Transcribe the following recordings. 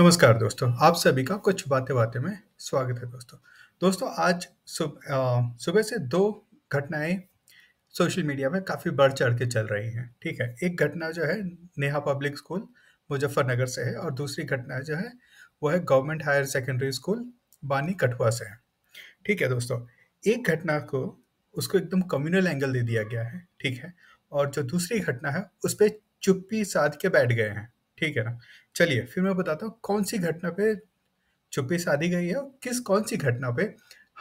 नमस्कार दोस्तों आप सभी का कुछ बातें बातें में स्वागत है दोस्तों दोस्तों आज सुबह सुबह से दो घटनाएं सोशल मीडिया में काफ़ी बढ़ चढ़ के चल रही हैं ठीक है एक घटना जो है नेहा पब्लिक स्कूल मुजफ्फरनगर से है और दूसरी घटना जो है वो है गवर्नमेंट हायर सेकेंडरी स्कूल बानी कठुआ से है ठीक है दोस्तों एक घटना को उसको एकदम कम्युनल एंगल दे दिया गया है ठीक है और जो दूसरी घटना है उस पर चुप्पी साध के बैठ गए हैं ठीक है ना चलिए फिर मैं बताता हूँ कौन सी घटना पे चुप्पी साधी गई है और किस कौन सी घटना पे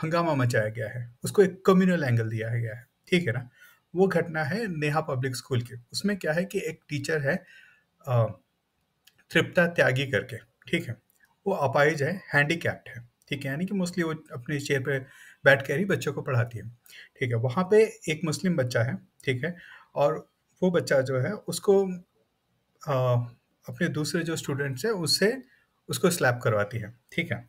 हंगामा मचाया गया है उसको एक कम्युनल एंगल दिया गया है ठीक है ना वो घटना है नेहा पब्लिक स्कूल की उसमें क्या है कि एक टीचर है तृप्ता त्यागी करके ठीक है वो अपाइज है हैंडीकैप्ड है ठीक है यानी कि मोस्टली वो अपने चेयर पे बैठ कर ही बच्चों को पढ़ाती है ठीक है वहाँ पे एक मुस्लिम बच्चा है ठीक है और वो बच्चा जो है उसको आ, अपने दूसरे जो स्टूडेंट्स हैं उससे उसको स्लैप करवाती है ठीक है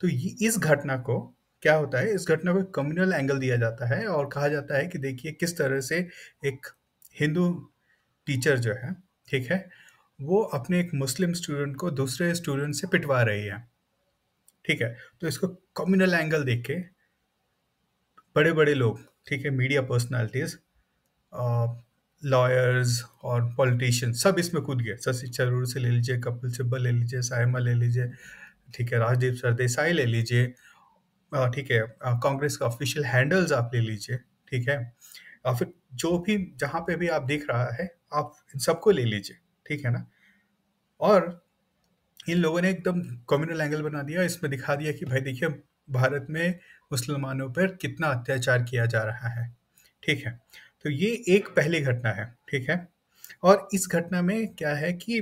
तो इस घटना को क्या होता है इस घटना को कम्युनल एंगल दिया जाता है और कहा जाता है कि देखिए किस तरह से एक हिंदू टीचर जो है ठीक है वो अपने एक मुस्लिम स्टूडेंट को दूसरे स्टूडेंट से पिटवा रही है ठीक है तो इसको कम्युनल एंगल देख के बड़े बड़े लोग ठीक है मीडिया पर्सनालिटीज़ लॉयर्स और पॉलिटिशियन सब इसमें कूद गए शशि थरूर से ले लीजिए कपिल सिब्बल ले लीजिए साइमा ले लीजिए ठीक है राजदीप सरदेसाई ले लीजिए ठीक है कांग्रेस का ऑफिशियल हैंडल्स आप ले लीजिए ठीक है और फिर जो भी जहाँ पे भी आप देख रहा है आप इन सबको ले लीजिए ठीक है ना और इन लोगों ने एकदम कम्युनल एंगल बना दिया इसमें दिखा दिया कि भाई देखिए भारत में मुसलमानों पर कितना अत्याचार किया जा रहा है ठीक है तो ये एक पहली घटना है ठीक है और इस घटना में क्या है कि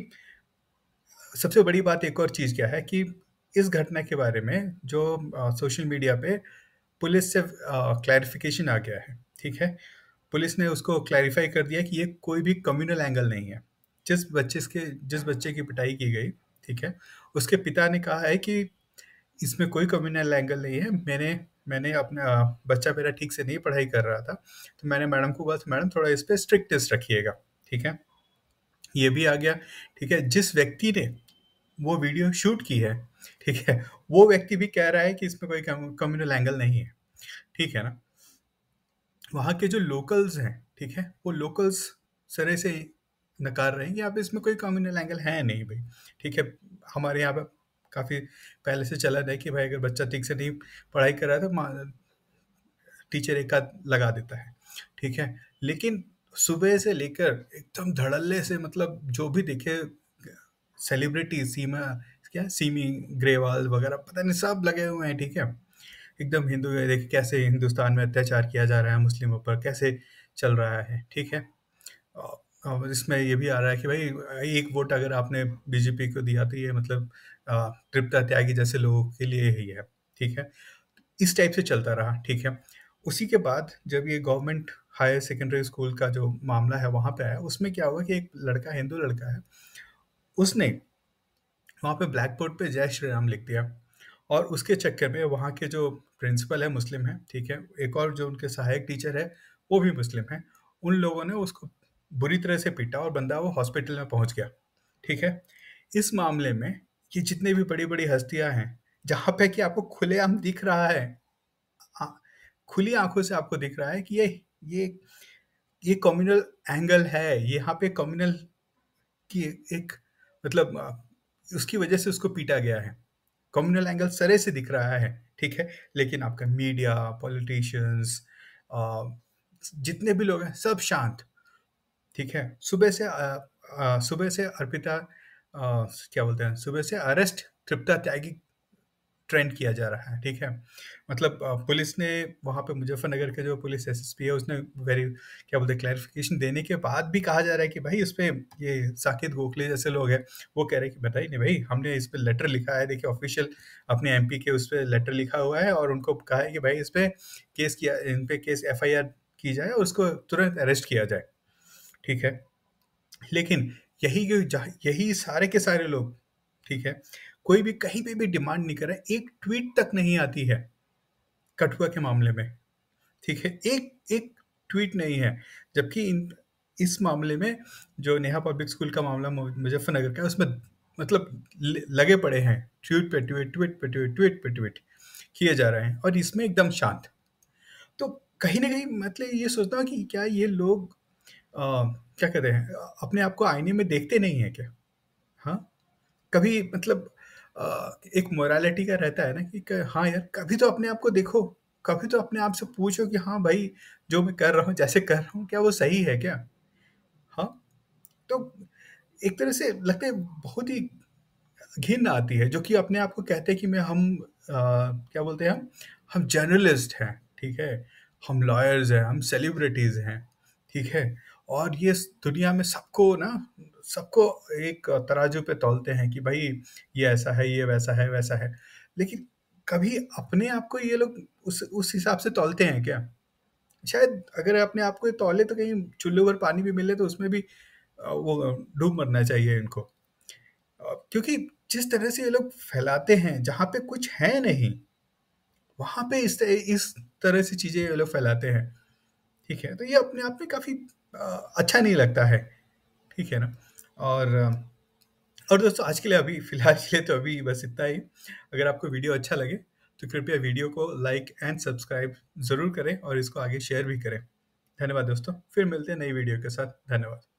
सबसे बड़ी बात एक और चीज़ क्या है कि इस घटना के बारे में जो सोशल मीडिया पे पुलिस से क्लैरिफिकेशन आ गया है ठीक है पुलिस ने उसको क्लैरिफाई कर दिया कि ये कोई भी कम्युनल एंगल नहीं है जिस बच्चे के जिस बच्चे की पिटाई की गई ठीक है उसके पिता ने कहा है कि इसमें कोई कम्युनल एंगल नहीं है मैंने मैंने अपना बच्चा मेरा ठीक से नहीं पढ़ाई कर रहा था तो मैंने मैडम को बस तो मैडम थोड़ा इस पर स्ट्रिक्टेस्ट रखिएगा ठीक है ये भी आ गया ठीक है जिस व्यक्ति ने वो वीडियो शूट की है ठीक है वो व्यक्ति भी कह रहा है कि इसमें कोई कम्युनल एंगल नहीं है ठीक है ना वहाँ के जो लोकल्स हैं ठीक है वो लोकल्स सरे से नकार रहे हैं कि आप इसमें कोई कम्युनल एंगल है नहीं भाई ठीक है हमारे यहाँ पर काफ़ी पहले से चलन है कि भाई अगर बच्चा ठीक से नहीं पढ़ाई कर रहा है तो टीचर एक हाथ लगा देता है ठीक है लेकिन सुबह से लेकर एकदम धड़ल्ले से मतलब जो भी देखे सेलिब्रिटी सीमा क्या सीमी ग्रेवाल वगैरह पता नहीं सब लगे हुए हैं ठीक है एकदम हिंदू देखिए कैसे हिंदुस्तान में अत्याचार किया जा रहा है मुस्लिमों पर कैसे चल रहा है ठीक है इसमें ये भी आ रहा है कि भाई एक वोट अगर आपने बीजेपी को दिया तो ये मतलब तृप्त तृप्ता त्यागी जैसे लोगों के लिए ही है ठीक है इस टाइप से चलता रहा ठीक है उसी के बाद जब ये गवर्नमेंट हायर सेकेंडरी स्कूल का जो मामला है वहाँ पे आया उसमें क्या हुआ कि एक लड़का हिंदू लड़का है उसने वहाँ पे ब्लैक बोर्ड पर जय श्री राम लिख दिया और उसके चक्कर में वहाँ के जो प्रिंसिपल है मुस्लिम है ठीक है एक और जो उनके सहायक टीचर है वो भी मुस्लिम है उन लोगों ने उसको बुरी तरह से पीटा और बंदा वो हॉस्पिटल में पहुंच गया ठीक है इस मामले में ये जितने भी बड़ी बड़ी हस्तियां हैं जहां पे कि आपको खुलेआम दिख रहा है आ, खुली आंखों से आपको दिख रहा है कि ये ये ये कम्युनल एंगल है यहाँ पे कम्युनल की एक मतलब उसकी वजह से उसको पीटा गया है कम्युनल एंगल सरे से दिख रहा है ठीक है लेकिन आपका मीडिया पॉलिटिशियंस जितने भी लोग हैं सब शांत ठीक है सुबह से सुबह से अर्पिता आ, क्या बोलते हैं सुबह से अरेस्ट तृप्ता त्यागी ट्रेंड किया जा रहा है ठीक है मतलब पुलिस ने वहाँ पे मुजफ्फरनगर के जो पुलिस एसएसपी है उसने वेरी क्या बोलते हैं क्लैरिफिकेशन देने के बाद भी कहा जा रहा है कि भाई इस पर ये साकेत गोखले जैसे लोग हैं वो कह रहे हैं कि बताइए नहीं भाई हमने इस पर लेटर लिखा है देखिए ऑफिशियल अपने एम के उस पर लेटर लिखा हुआ है और उनको कहा है कि भाई इस पर केस किया इन पर केस एफ की जाए और उसको तुरंत अरेस्ट किया जाए ठीक है लेकिन यही यही सारे के सारे लोग ठीक है कोई भी कहीं पे भी डिमांड नहीं कर रहा एक ट्वीट तक नहीं आती है कठुआ के मामले में ठीक है एक एक ट्वीट नहीं है जबकि इन इस मामले में जो नेहा पब्लिक स्कूल का मामला मुजफ्फरनगर का है उसमें मतलब लगे पड़े हैं ट्वीट पे ट्वीट ट्वीट पे ट्वीट ट्वीट पे ट्वीट किए जा रहे हैं और इसमें एकदम शांत तो कहीं ना कहीं मतलब ये सोचता हूँ कि क्या ये लोग क्या कहते हैं अपने आप को आईने में देखते नहीं है क्या? हाँ, कभी मतलब एक मोरालिटी का रहता है ना कि हाँ यार, कभी तो अपने आप को देखो, कभी तो अपने आप से पूछो कि हाँ भाई, जो मैं कर रहा हूँ, जैसे कर रहा हूँ, क्या वो सही है क्या? हाँ, तो एक तरह से लगते बहुत ही घिन आती है, जो कि अपने आप को कहते हैं कि मैं हम आ, क्या बोलते हैं हम? हम जर्नलिस्ट हैं, ठीक है? हम लॉयर्स हैं, हम सेलिब्रिटीज़ हैं, ठीक है? और ये दुनिया में सबको ना सबको एक तराजू पे तोलते हैं कि भाई ये ऐसा है ये वैसा है वैसा है लेकिन कभी अपने आप को ये लोग उस उस हिसाब से तोलते हैं क्या शायद अगर अपने आप को ये तोले तो कहीं चूल्हे पर पानी भी मिले तो उसमें भी वो डूब मरना चाहिए इनको क्योंकि जिस तरह से ये लोग फैलाते हैं जहाँ पे कुछ है नहीं वहाँ पे इस इस तरह से चीज़ें ये लोग फैलाते हैं ठीक है तो ये अपने आप में काफ़ी अच्छा नहीं लगता है, ठीक है ना? और और दोस्तों आज के लिए अभी फ़िलहाल के लिए तो अभी बस इतना ही। अगर आपको वीडियो अच्छा लगे तो कृपया वीडियो को लाइक एंड सब्सक्राइब ज़रूर करें और इसको आगे शेयर भी करें। धन्यवाद दोस्तों, फिर मिलते हैं नई वीडियो के साथ। धन्यवाद।